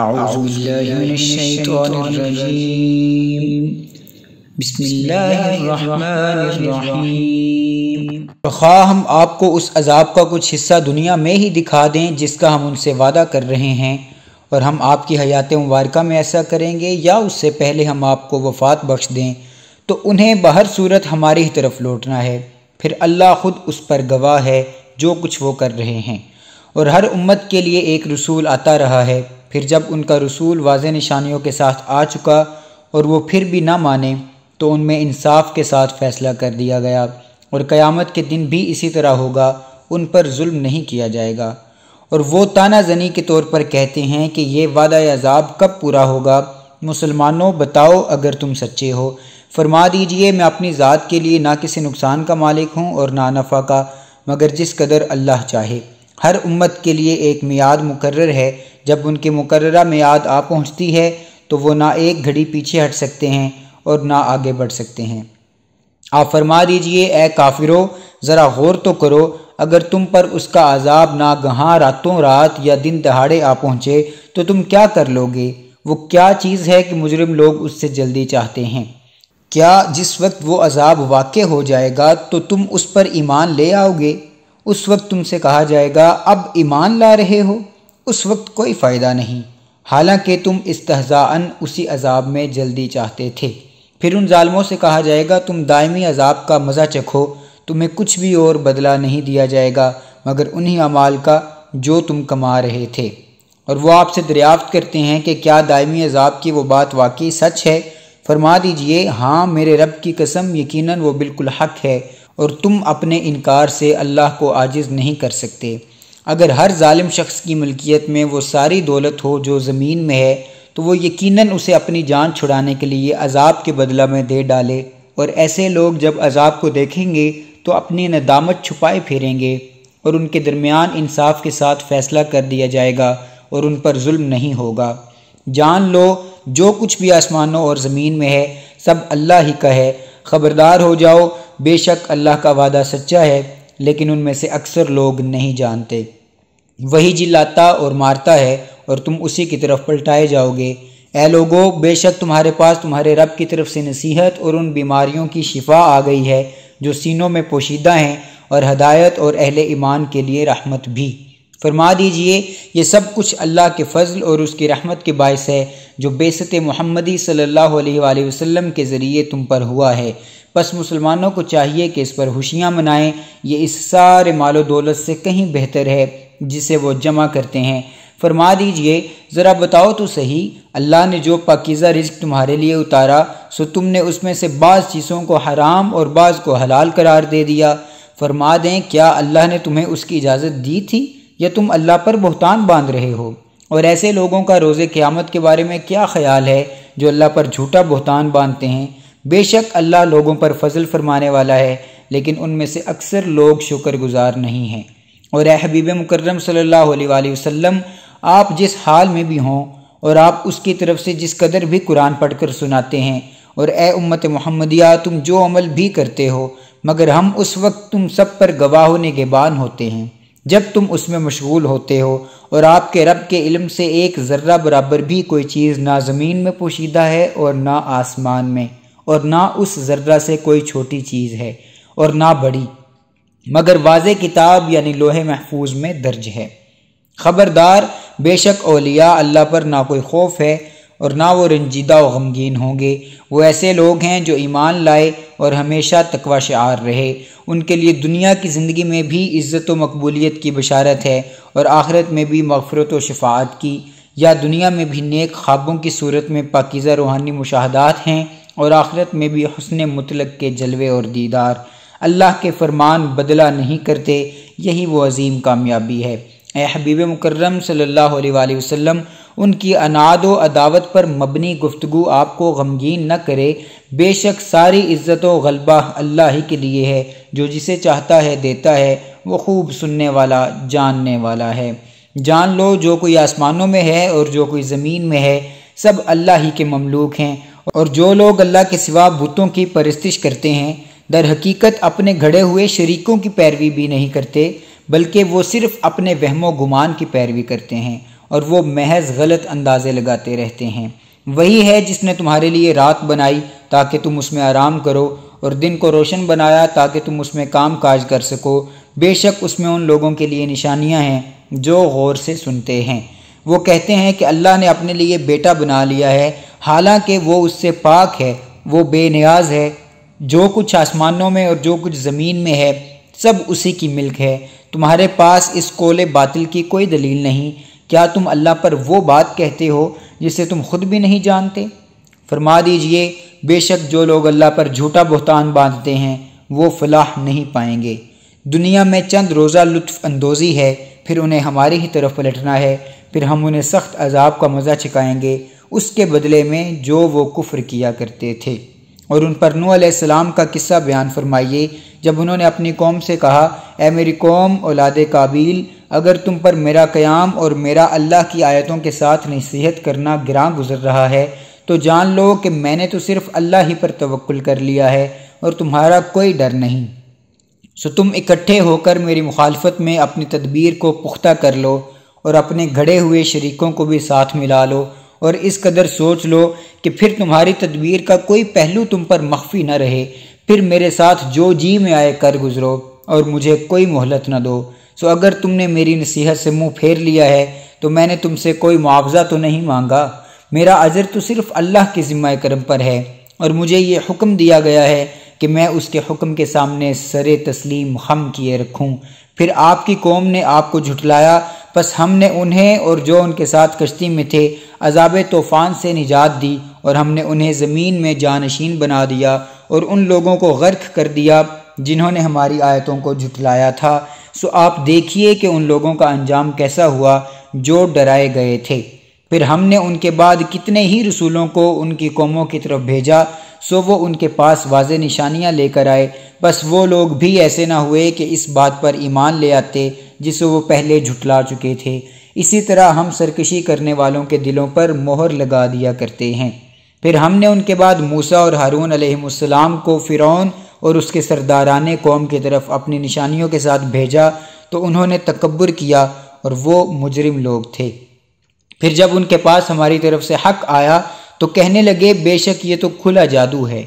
أعوذ بالله من الشيطان الرجيم بسم الله الرحمن الرحيم तो खा हम आपको उस अजाब का कुछ हिस्सा दुनिया में ही दिखा दें जिसका हम उनसे वादा कर रहे हैं और हम आपकी हयात मुबारक में ऐसा करेंगे या उससे पहले हम आपको वफात बख्श दें तो उन्हें बहर सूरत हमारी ही तरफ लौटना है फिर अल्लाह ख़ुद उस पर गवाह है जो कुछ वो कर रहे हैं और हर उम्मत के लिए एक रसूल आता रहा है फिर जब उनका रसूल वाज निशानियों के साथ आ चुका और वो फिर भी ना माने तो उनमें इंसाफ के साथ फ़ैसला कर दिया गया और क़यामत के दिन भी इसी तरह होगा उन पर जुल्म नहीं किया जाएगा और वो ताना जनी के तौर पर कहते हैं कि ये वादा अजाब कब पूरा होगा मुसलमानों बताओ अगर तुम सच्चे हो फरमा दीजिए मैं अपनी ज़ात के लिए ना किसी नुकसान का मालिक हूँ और ना नफ़ा का मगर जिस कदर अल्लाह चाहे हर उम्मत के लिए एक मियाद मुकर है जब उनकी मुकर मियाद आ पहुँचती है तो वो ना एक घड़ी पीछे हट सकते हैं और ना आगे बढ़ सकते हैं आप फरमा दीजिए ए काफिरो ज़रा गौर तो करो अगर तुम पर उसका आज़ाब ना गहाँ रातों रात या दिन दहाड़े आ पहुँचे तो तुम क्या कर लोगे वो क्या चीज़ है कि मुजरिम लोग उससे जल्दी चाहते हैं क्या जिस वक्त वो अजाब वाक़ हो जाएगा तो तुम उस पर ईमान ले आओगे उस वक्त तुमसे कहा जाएगा अब ईमान ला रहे हो उस वक्त कोई फ़ायदा नहीं हालांकि तुम इस तहजान उसी अजाब में जल्दी चाहते थे फिर उन ालमों से कहा जाएगा तुम दायमी अजाब का मज़ा चखो तुम्हें कुछ भी और बदला नहीं दिया जाएगा मगर उन्हीं अमाल का जो तुम कमा रहे थे और वह आपसे दरियाफ्त करते हैं कि क्या दायमी अजाब की वो बात वाकई सच है फरमा दीजिए हाँ मेरे रब की कसम यकीनन वो बिल्कुल हक है और तुम अपने इनकार से अल्लाह को आजिज़ नहीं कर सकते अगर हर ालिम शख्स की मलकियत में वो सारी दौलत हो जो ज़मीन में है तो वो यकीनन उसे अपनी जान छुड़ाने के लिए अजाब के बदला में दे डाले और ऐसे लोग जब अजाब को देखेंगे तो अपनी नदामत छुपाए फिरेंगे और उनके दरमियान इंसाफ के साथ फैसला कर दिया जाएगा और उन पर जुल्म नहीं होगा जान लो जो कुछ भी आसमानों और ज़मीन में है सब अल्लाह ही का है खबरदार हो जाओ बेशक अल्लाह का वादा सच्चा है लेकिन उनमें से अक्सर लोग नहीं जानते वही लाता और मारता है और तुम उसी की तरफ पलटाए जाओगे ए लोगो बेशक तुम्हारे पास तुम्हारे रब की तरफ से नसीहत और उन बीमारियों की शिफा आ गई है जो सीनों में पोशीदा हैं और हदायत और अहल ईमान के लिए रहमत भी फरमा दीजिए ये सब कुछ अल्लाह के फजल और उसकी रहमत के बायस है जो बेसत महमदी सल्ला वसम के ज़रिए तुम पर हुआ है बस मुसलमानों को चाहिए कि इस पर खुशियाँ मनाएँ ये इस सारे मालो दौलत से कहीं बेहतर है जिसे वो जमा करते हैं फरमा दीजिए ज़रा बताओ तो सही अल्लाह ने जो पाकिज़ा रिज्क तुम्हारे लिए उतारा सो तुमने उसमें से बाज़ चीज़ों को हराम और बाज़ को हलाल करार दे दिया फरमा दें क्या अल्लाह ने तुम्हें उसकी इजाज़त दी थी या तुम अल्लाह पर बहुतान बांध रहे हो और ऐसे लोगों का रोज़ क़्यामत के बारे में क्या ख्याल है जो अल्लाह पर झूठा बहुतान बांधते हैं बेशक अल्लाह लोगों पर फजल फरमाने वाला है लेकिन उनमें से अक्सर लोग गुज़ार नहीं हैं और हबीब मुकर्रम सल्लल्लाहु अलैहि वसल्लम आप जिस हाल में भी हों और आप उसकी तरफ से जिस कदर भी कुरान पढ़ कर सुनाते हैं और ए उम्मत मोहम्मदिया तुम जो अमल भी करते हो मगर हम उस वक्त तुम सब पर गवाह होने के बान होते हैं जब तुम उसमें मशगूल होते हो और आपके रब के इल्म से एक ज़र्रा बराबर भी कोई चीज़ ना ज़मीन में पोशीदा है और ना आसमान में और ना उस ज़र्रा से कोई छोटी चीज़ है और ना बड़ी मगर वाज किताब यानी लोहे महफूज में दर्ज है ख़बरदार बेशक ओलिया अल्लाह पर ना कोई खौफ है और ना वो रंजीदा व गमगीन होंगे वो ऐसे लोग हैं जो ईमान लाए और हमेशा तकवा शार रहे उनके लिए दुनिया की ज़िंदगी में भी इज़्ज़त व मकबूलियत की बशारत है और आखिरत में भी मफ़रत व शफात की या दुनिया में भी नेक ख्वाबों की सूरत में पाकिज़ा रूहानी मुशाहदात हैं और आखिरत में भी हसन मुतलक के जलवे और दीदार अल्लाह के फरमान बदला नहीं करते यही वो अजीम कामयाबी है ए हबीब मुकर्रम सल्लल्लाहु अलैहि वसल्लम उनकी अनाद व अदावत पर मबनी गुफ्तु आपको गमगीन न करे बेशक सारी इज्जत वलबा गलबा अल्लाह ही के लिए है जो जिसे चाहता है देता है वो खूब सुनने वाला जानने वाला है जान लो जो कोई आसमानों में है और जो कोई ज़मीन में है सब अल्लाह ही के ममलूक हैं और जो लोग अल्लाह के सिवा बुतों की परस्तिश करते हैं दर हकीकत अपने घड़े हुए शरीकों की पैरवी भी नहीं करते बल्कि वो सिर्फ़ अपने वहमो गुमान की पैरवी करते हैं और वो महज गलत अंदाजे लगाते रहते हैं वही है जिसने तुम्हारे लिए रात बनाई ताकि तुम उसमें आराम करो और दिन को रोशन बनाया ताकि तुम उसमें काम काज कर सको बेशक उसमें उन लोगों के लिए निशानियां हैं जो गौर से सुनते हैं वो कहते हैं कि अल्लाह ने अपने लिए बेटा बना लिया है हालांकि वो उससे पाक है वो बेनियाज है जो कुछ आसमानों में और जो कुछ ज़मीन में है सब उसी की मिल्क है तुम्हारे पास इस कोले बातिल की कोई दलील नहीं क्या तुम अल्लाह पर वो बात कहते हो जिसे तुम खुद भी नहीं जानते फरमा दीजिए बेशक जो लोग अल्लाह पर झूठा बहतान बांधते हैं वो फलाह नहीं पाएंगे दुनिया में चंद रोज़ा लुत्फ़ अंदोज़ी है फिर उन्हें हमारी ही तरफ पलटना है फिर हम उन्हें सख्त अजाब का मज़ा छिकाएँगे उसके बदले में जो वो कुफ्र किया करते थे और उन पर नू सलाम का किस्सा बयान फरमाइए जब उन्होंने अपनी कौम से कहा ए मेरी कौम औलाद काबिल अगर तुम पर मेरा क़याम और मेरा अल्लाह की आयतों के साथ नसीहत करना गिरा गुजर रहा है तो जान लो कि मैंने तो सिर्फ अल्लाह ही पर तवक्ल कर लिया है और तुम्हारा कोई डर नहीं सो तुम इकट्ठे होकर मेरी मुखालफत में अपनी तदबीर को पुख्ता कर लो और अपने घड़े हुए शरीकों को भी साथ मिला लो और इस कदर सोच लो कि फिर तुम्हारी तदबीर का कोई पहलू तुम पर मख्फी न रहे फिर मेरे साथ जो जी में आए कर गुजरो और मुझे कोई मोहलत न दो सो अगर तुमने मेरी नसीहत से मुंह फेर लिया है तो मैंने तुमसे कोई मुआवजा तो नहीं मांगा मेरा अजर तो सिर्फ अल्लाह के ज़िम्मा करम पर है और मुझे ये हुक्म दिया गया है कि मैं उसके हुक्म के सामने सरे तस्लीम खम किए रखूँ फिर आपकी कौम ने आपको झुटलाया बस हमने उन्हें और जो उनके साथ कश्ती में थे अजाब तूफ़ान से निजात दी और हमने उन्हें ज़मीन में जानशीन बना दिया और उन लोगों को गर्क कर दिया जिन्होंने हमारी आयतों को झुटलाया था सो आप देखिए कि उन लोगों का अंजाम कैसा हुआ जो डराए गए थे फिर हमने उनके बाद कितने ही रसूलों को उनकी कौमों की तरफ भेजा सो वो उनके पास वाज निशानियाँ लेकर आए बस वो लोग भी ऐसे ना हुए कि इस बात पर ईमान ले आते जिसे वो पहले झुटला चुके थे इसी तरह हम सरकशी करने वालों के दिलों पर मोहर लगा दिया करते हैं फिर हमने उनके बाद मूसा और हारून अलैहिस्सलाम को फ़िरौन और उसके सरदारान कौम की तरफ अपनी निशानियों के साथ भेजा तो उन्होंने तकबर किया और वो मुजरिम लोग थे फिर जब उनके पास हमारी तरफ से हक आया तो कहने लगे बेशक ये तो खुला जादू है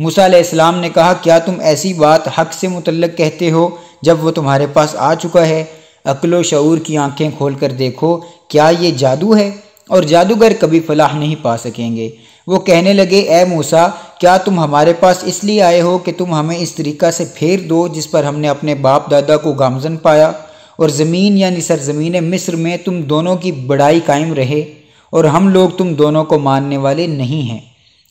मूसा इस्लाम ने कहा क्या तुम ऐसी बात हक से मुतलक कहते हो जब वो तुम्हारे पास आ चुका है अकलो शूर की आंखें खोल कर देखो क्या ये जादू है और जादूगर कभी फलाह नहीं पा सकेंगे वो कहने लगे ए मूसा क्या तुम हमारे पास इसलिए आए हो कि तुम हमें इस तरीक़ा से फेर दो जिस पर हमने अपने बाप दादा को गामजन पाया और ज़मीन यानी सरजमीन मिस्र में तुम दोनों की बड़ाई कायम रहे और हम लोग तुम दोनों को मानने वाले नहीं हैं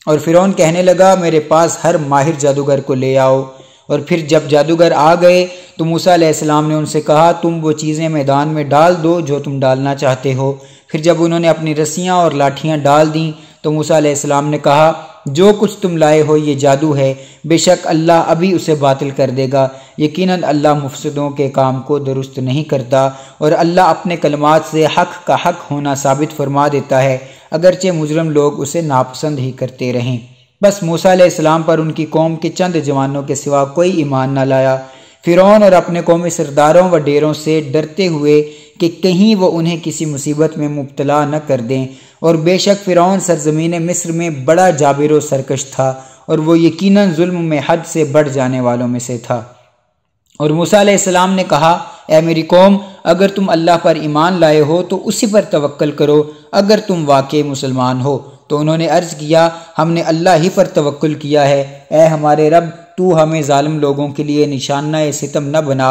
और फ़िरौन कहने लगा मेरे पास हर माहिर जादूगर को ले आओ और फिर जब जादूगर आ गए तो मूसा ने उनसे कहा तुम वो चीज़ें मैदान में डाल दो जो तुम डालना चाहते हो फिर जब उन्होंने अपनी रस्सियाँ और लाठियाँ डाल दी तो मूसा मूसम ने कहा जो कुछ तुम लाए हो ये जादू है बेशक अल्लाह अभी उसे बातिल कर देगा यकीनन अल्लाह मुफसदों के काम को दुरुस्त नहीं करता और अल्लाह अपने कलमात से हक का हक होना साबित फरमा देता है अगरचे मुजरम लोग उसे नापसंद ही करते रहें बस मूसा पर उनकी कौम के चंद जवानों के सिवा कोई ईमान न लाया फ़िरौन और अपने कौमी सरदारों व डेरों से डरते हुए कि कहीं वो उन्हें किसी मुसीबत में मुबतला न कर दें और बेशक फ़िरौन सरजमीन मिस्र में बड़ा जाबिर सरकश था और वो यकीन जुल्म में हद से बढ़ जाने वालों में से था और मूसम ने कहा ए मेरी कौम अगर तुम अल्लाह पर ईमान लाए हो तो उसी पर तवक्ल करो अगर तुम वाकई मुसलमान हो तो उन्होंने अर्ज़ किया हमने अल्लाह ही पर तवक्ल किया है ए हमारे रब तू हमें ालम लोगों के लिए निशाना सितम न बना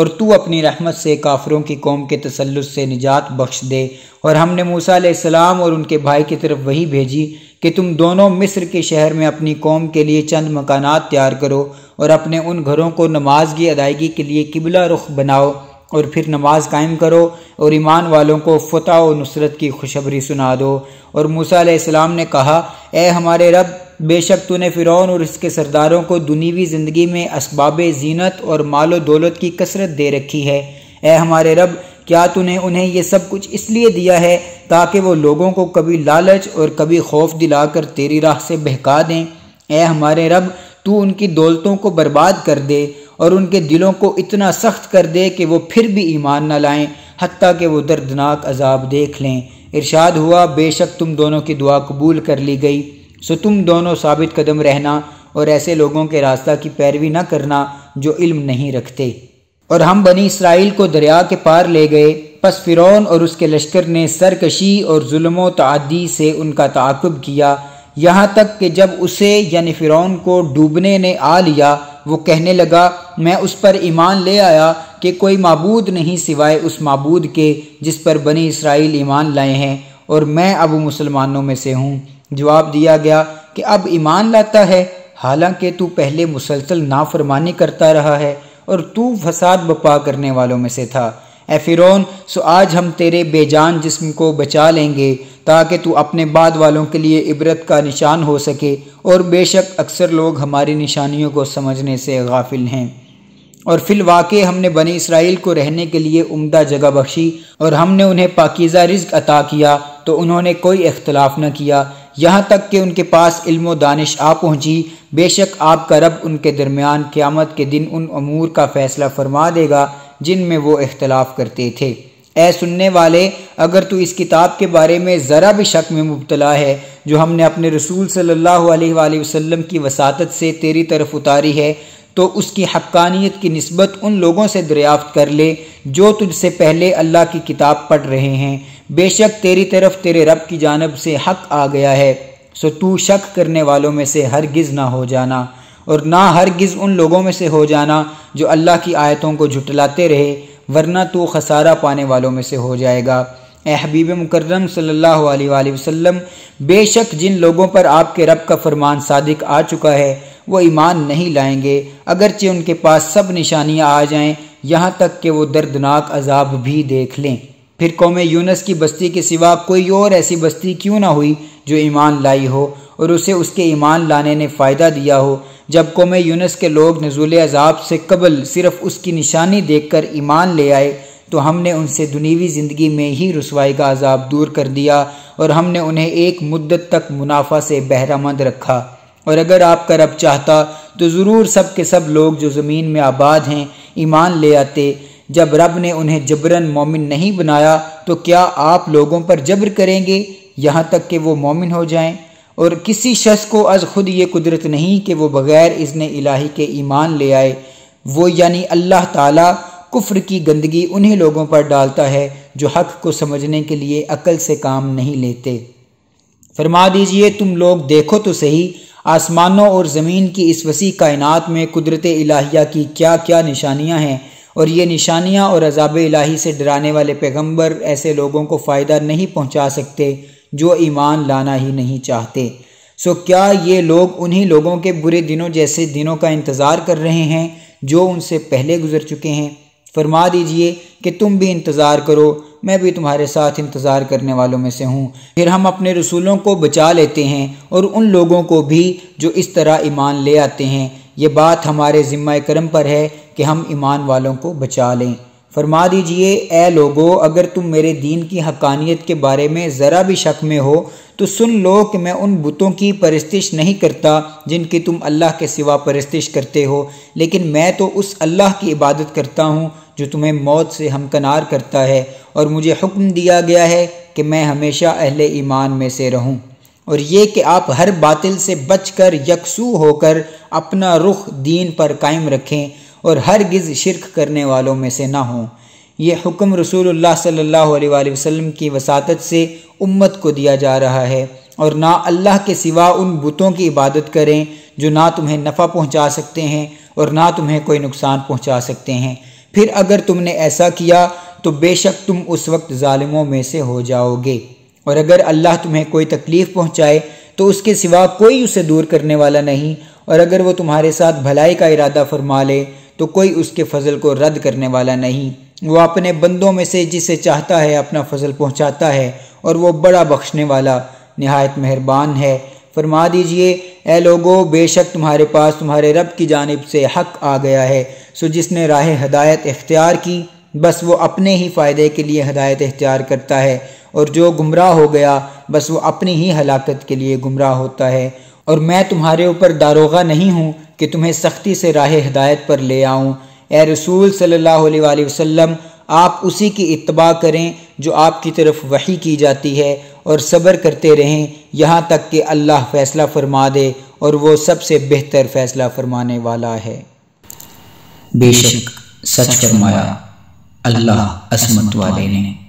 और तू अपनी रहमत से काफरों की कौम के तसलस से निजात बख्श दे और हमने मूसा सलाम और उनके भाई की तरफ वही भेजी कि तुम दोनों मिस्र के शहर में अपनी कौम के लिए चंद मकान तैयार करो और अपने उन घरों को नमाज की अदायगी के लिए किबला रुख बनाओ और फिर नमाज कायम करो और ईमान वालों को फ़तह और नुसरत की खुशबरी सुना दो और मूसा सलाम ने कहा ए हमारे रब बेशक तूने फ़िरौन और इसके सरदारों को दुनीवी ज़िंदगी में इसबाब जीनत और मालो दौलत की कसरत दे रखी है ए हमारे रब क्या तूने उन्हें यह सब कुछ इसलिए दिया है ताकि वो लोगों को कभी लालच और कभी खौफ दिलाकर तेरी राह से बहका दें ए हमारे रब तू उनकी दौलतों को बर्बाद कर दे और उनके दिलों को इतना सख्त कर दे कि वो फिर भी ईमान न लाएं हती कि वो दर्दनाक अजाब देख लें इरशाद हुआ बेशक तुम दोनों की दुआ कबूल कर ली गई सो तुम दोनों साबित कदम रहना और ऐसे लोगों के रास्ता की पैरवी न करना जो इल्म नहीं रखते और हम बनी इसराइल को दरिया के पार ले गए बस फ़िरौन और उसके लश्कर ने सरकशी और जुल्म से उनका ताकुब किया यहाँ तक कि जब उसे यानि फ़िरौन को डूबने ने आ लिया वो कहने लगा मैं उस पर ईमान ले आया कि कोई मबूद नहीं सिवाय उस मबूद के जिस पर बनी इसराइल ईमान लाए हैं और मैं अब मुसलमानों में से हूँ जवाब दिया गया कि अब ईमान लाता है हालांकि तू पहले मुसलसल नाफरमानी करता रहा है और तू फसाद बपा करने वालों में से था ए फिरौन सो आज हम तेरे बेजान जिस्म को बचा लेंगे ताकि तू अपने बाद वालों के लिए इबरत का निशान हो सके और बेशक अक्सर लोग हमारी निशानियों को समझने से गाफिल हैं और फिल वाक़ हमने बनी इसराइल को रहने के लिए उम्दा जगह बख्शी और हमने उन्हें पाकिज़ा रिज्क अता किया तो उन्होंने कोई इख्तलाफ न किया यहाँ तक कि उनके पास इल्म दानिश आ पहुँची बेशक आपका रब उनके दरमियान क़्यामत के दिन उन अमूर का फ़ैसला फरमा देगा जिनमें वो इख्तलाफ करते थे ऐ सुनने वाले अगर तू इस किताब के बारे में ज़रा भी शक में मुबतला है जो हमने अपने रसूल सल्लल्लाहु अलैहि वसल्लम की वसात से तेरी तरफ उतारी है तो उसकी हक्कानियत की नस्बत उन लोगों से दरियाफ्त कर ले जो तुझसे पहले अल्लाह की किताब पढ़ रहे हैं बेशक तेरी तरफ तेरे रब की जानब से हक आ गया है सो तू शक करने वालों में से हरगिज़ ना हो जाना और ना हरगिज़ उन लोगों में से हो जाना जो अल्लाह की आयतों को झुटलाते रहे वरना तू खसारा पाने वालों में से हो जाएगा ए हबीब मुकर्रम सल्लल्लाहु अलैहि वसल्लम बेशक जिन लोगों पर आपके रब का फरमान सादिक आ चुका है वो ईमान नहीं लाएंगे अगरचे उनके पास सब निशानियाँ आ जाएं यहाँ तक कि वो दर्दनाक अजाब भी देख लें फिर कौम यूनस की बस्ती के सिवा कोई और ऐसी बस्ती क्यों ना हुई जो ईमान लाई हो और उसे उसके ईमान लाने ने फ़ायदा दिया हो जब कौम यूनस के लोग नजूल अजाब से कबल सिर्फ उसकी निशानी देख कर ईमान ले आए तो हमने उनसे दुनीवी ज़िंदगी में ही रसवाई का अजाब दूर कर दिया और हमने उन्हें एक मुद्दत तक मुनाफा से बहरामंद रखा और अगर आपका रब चाहता तो ज़रूर सब के सब लोग जो ज़मीन में आबाद हैं ईमान ले आते जब रब ने उन्हें जबरन मोमिन नहीं बनाया तो क्या आप लोगों पर जबर करेंगे यहाँ तक कि वो मोमिन हो जाएं और किसी शख्स को अज खुद ये कुदरत नहीं कि वो बग़ैर इसने इलाही के ईमान ले आए वो यानी अल्लाह ताला कुफ्र की गंदगी उन्हें लोगों पर डालता है जो हक को समझने के लिए अकल से काम नहीं लेते फरमा दीजिए तुम लोग देखो तो सही आसमानों और ज़मीन की इस वसी कायनात में कुदरत इलाहिया की क्या क्या निशानियाँ हैं और ये निशानियाँ और अजाब इलाही से डराने वाले पैगंबर ऐसे लोगों को फ़ायदा नहीं पहुँचा सकते जो ईमान लाना ही नहीं चाहते सो क्या ये लोग उन्हीं लोगों के बुरे दिनों जैसे दिनों का इंतज़ार कर रहे हैं जो उनसे पहले गुजर चुके हैं फरमा दीजिए कि तुम भी इंतज़ार करो मैं भी तुम्हारे साथ इंतज़ार करने वालों में से हूँ फिर हम अपने रसूलों को बचा लेते हैं और उन लोगों को भी जो इस तरह ईमान ले आते हैं ये बात हमारे ज़िम्मा करम पर है कि हम ईमान वालों को बचा लें फरमा दीजिए ए लोगो अगर तुम मेरे दीन की हकानियत के बारे में ज़रा भी शक में हो तो सुन लो कि मैं उन बुतों की परस्तिश नहीं करता जिनकी तुम अल्लाह के सिवा परस्तिश करते हो लेकिन मैं तो उस अल्लाह की इबादत करता हूँ जो तुम्हें मौत से हमकनार करता है और मुझे हुक्म दिया गया है कि मैं हमेशा अहले ईमान में से रहूँ और ये कि आप हर बातिल से बचकर यकसू होकर अपना रुख दीन पर कायम रखें और हर गिज़ शिरक करने वालों में से ना हों ये हुक्म रसूलुल्लाह सल्लल्लाहु अलैहि वसल्लम की वसात से उम्मत को दिया जा रहा है और ना अल्लाह के सिवा उन बुतों की इबादत करें जो ना तुम्हें नफ़ा पहुंचा सकते हैं और ना तुम्हें कोई नुकसान पहुंचा सकते हैं फिर अगर तुमने ऐसा किया तो बेशक तुम उस वक्त ालिमों में से हो जाओगे और अगर अल्लाह तुम्हें कोई तकलीफ़ पहुँचाए तो उसके सिवा कोई उसे दूर करने वाला नहीं और अगर वो तुम्हारे साथ भलाई का इरादा फरमा ले तो कोई उसके फजल को रद्द करने वाला नहीं वो अपने बंदों में से जिसे चाहता है अपना फजल पहुंचाता है और वो बड़ा बख्शने वाला नहायत मेहरबान है फरमा दीजिए ए लोगो बेशक तुम्हारे पास तुम्हारे रब की जानब से हक आ गया है सो जिसने राह हदायत इख्तियार की बस वो अपने ही फ़ायदे के लिए हदायत इख्तियार करता है और जो गुमराह हो गया बस वो अपनी ही हलाकत के लिए गुमराह होता है और मैं तुम्हारे ऊपर दारोगा नहीं हूँ कि तुम्हें सख्ती से राह हदायत पर ले आऊँ ए रसूल सल्लल्लाहु अलैहि वसल्लम आप उसी की इतबा करें जो आपकी तरफ वही की जाती है और सब्र करते रहें यहाँ तक कि अल्लाह फ़ैसला फरमा दे और वो सबसे बेहतर फ़ैसला फरमाने वाला है बेशक सच फरमाया अल्लाह असमत वाले ने